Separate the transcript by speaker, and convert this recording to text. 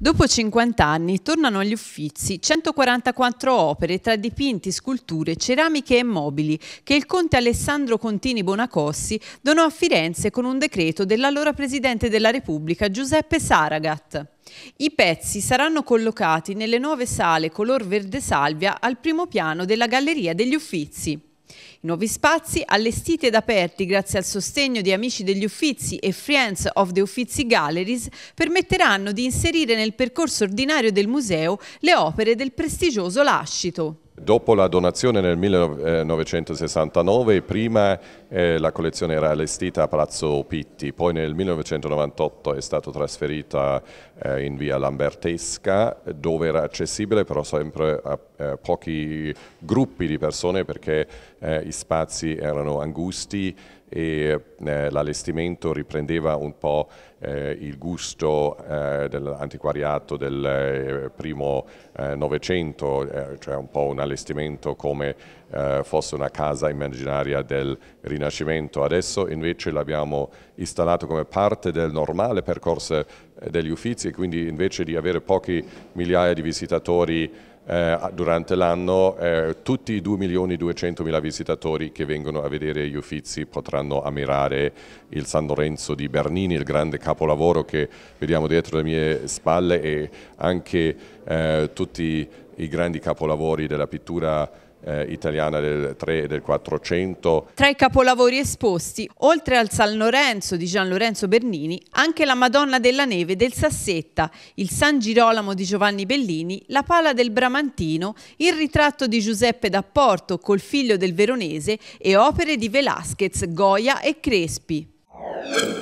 Speaker 1: Dopo 50 anni tornano agli Uffizi 144 opere tra dipinti, sculture, ceramiche e mobili che il conte Alessandro Contini Bonacossi donò a Firenze con un decreto dell'allora Presidente della Repubblica Giuseppe Saragat. I pezzi saranno collocati nelle nuove sale color verde salvia al primo piano della Galleria degli Uffizi. I nuovi spazi, allestiti ed aperti grazie al sostegno di Amici degli Uffizi e Friends of the Uffizi Galleries, permetteranno di inserire nel percorso ordinario del museo le opere del prestigioso Lascito.
Speaker 2: Dopo la donazione nel 1969 eh, prima eh, la collezione era allestita a Palazzo Pitti, poi nel 1998 è stata trasferita eh, in via Lambertesca dove era accessibile però sempre a eh, pochi gruppi di persone perché gli eh, spazi erano angusti e eh, l'allestimento riprendeva un po' eh, il gusto eh, dell'antiquariato del eh, primo eh, Novecento, eh, cioè un po' un allestimento come fosse una casa immaginaria del Rinascimento. Adesso invece l'abbiamo installato come parte del normale percorso degli uffizi e quindi invece di avere poche migliaia di visitatori eh, durante l'anno eh, tutti i 2 milioni e 200 mila visitatori che vengono a vedere gli Uffizi potranno ammirare il San Lorenzo di Bernini, il grande capolavoro che vediamo dietro le mie spalle e anche eh, tutti i grandi capolavori della pittura eh, italiana del 3 e del 400.
Speaker 1: Tra i capolavori esposti, oltre al San Lorenzo di Gian Lorenzo Bernini, anche la Madonna della Neve del Sassetta, il San Girolamo di Giovanni Bellini, la Pala del Bramantino, il ritratto di Giuseppe d'Apporto col figlio del Veronese e opere di Velasquez, Goya e Crespi.